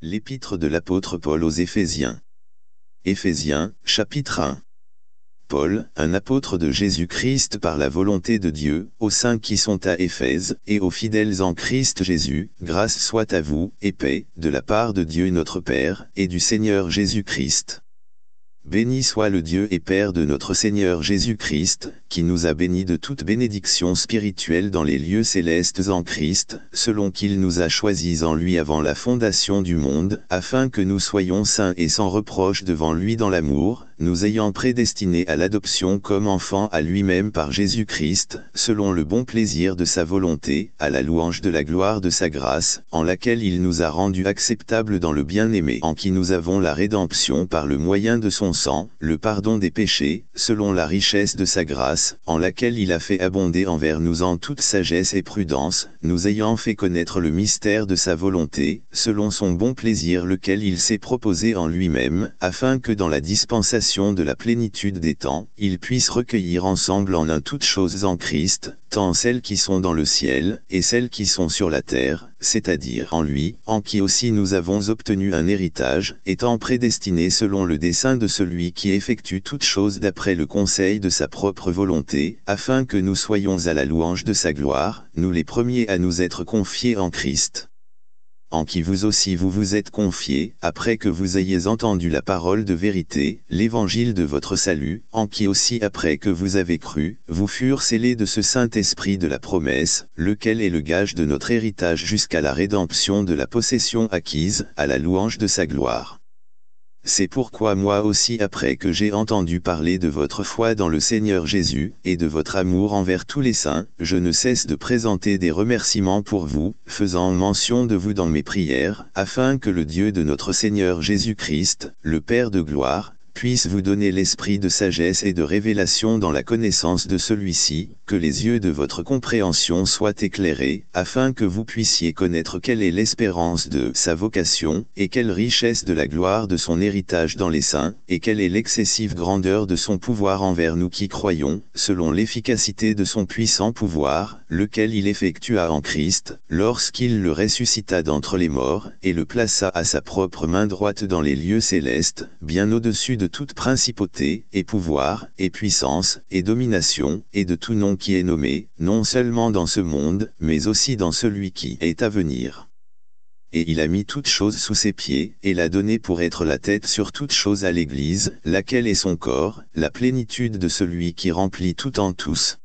L'épître de l'apôtre Paul aux Éphésiens. Éphésiens, chapitre 1. Paul, un apôtre de Jésus-Christ par la volonté de Dieu, aux saints qui sont à Éphèse, et aux fidèles en Christ Jésus, grâce soit à vous, et paix, de la part de Dieu notre Père, et du Seigneur Jésus-Christ. Béni soit le Dieu et Père de notre Seigneur Jésus-Christ, qui nous a bénis de toute bénédiction spirituelle dans les lieux célestes en Christ, selon qu'il nous a choisis en lui avant la fondation du monde, afin que nous soyons saints et sans reproche devant lui dans l'amour, nous ayant prédestinés à l'adoption comme enfants à lui-même par Jésus-Christ, selon le bon plaisir de sa volonté, à la louange de la gloire de sa grâce, en laquelle il nous a rendus acceptables dans le bien-aimé, en qui nous avons la rédemption par le moyen de son le pardon des péchés, selon la richesse de sa grâce, en laquelle il a fait abonder envers nous en toute sagesse et prudence, nous ayant fait connaître le mystère de sa volonté, selon son bon plaisir lequel il s'est proposé en lui-même, afin que dans la dispensation de la plénitude des temps, il puisse recueillir ensemble en un toutes choses en Christ, tant celles qui sont dans le ciel, et celles qui sont sur la terre, c'est-à-dire en lui, en qui aussi nous avons obtenu un héritage, étant prédestinés selon le dessein de celui qui effectue toutes choses d'après le conseil de sa propre volonté, afin que nous soyons à la louange de sa gloire, nous les premiers à nous être confiés en Christ en qui vous aussi vous vous êtes confiés, après que vous ayez entendu la parole de vérité, l'évangile de votre salut, en qui aussi après que vous avez cru, vous furent scellés de ce Saint-Esprit de la promesse, lequel est le gage de notre héritage jusqu'à la rédemption de la possession acquise, à la louange de sa gloire. C'est pourquoi moi aussi après que j'ai entendu parler de votre foi dans le Seigneur Jésus, et de votre amour envers tous les saints, je ne cesse de présenter des remerciements pour vous, faisant mention de vous dans mes prières, afin que le Dieu de notre Seigneur Jésus-Christ, le Père de gloire, puisse vous donner l'esprit de sagesse et de révélation dans la connaissance de celui-ci, que les yeux de votre compréhension soient éclairés, afin que vous puissiez connaître quelle est l'espérance de sa vocation, et quelle richesse de la gloire de son héritage dans les saints, et quelle est l'excessive grandeur de son pouvoir envers nous qui croyons, selon l'efficacité de son puissant pouvoir, lequel il effectua en Christ, lorsqu'il le ressuscita d'entre les morts, et le plaça à sa propre main droite dans les lieux célestes, bien au-dessus de toute principauté, et pouvoir, et puissance, et domination, et de tout nom qui est nommé, non seulement dans ce monde, mais aussi dans celui qui est à venir. Et il a mis toutes choses sous ses pieds, et l'a donné pour être la tête sur toutes choses à l'Église, laquelle est son corps, la plénitude de celui qui remplit tout en tous.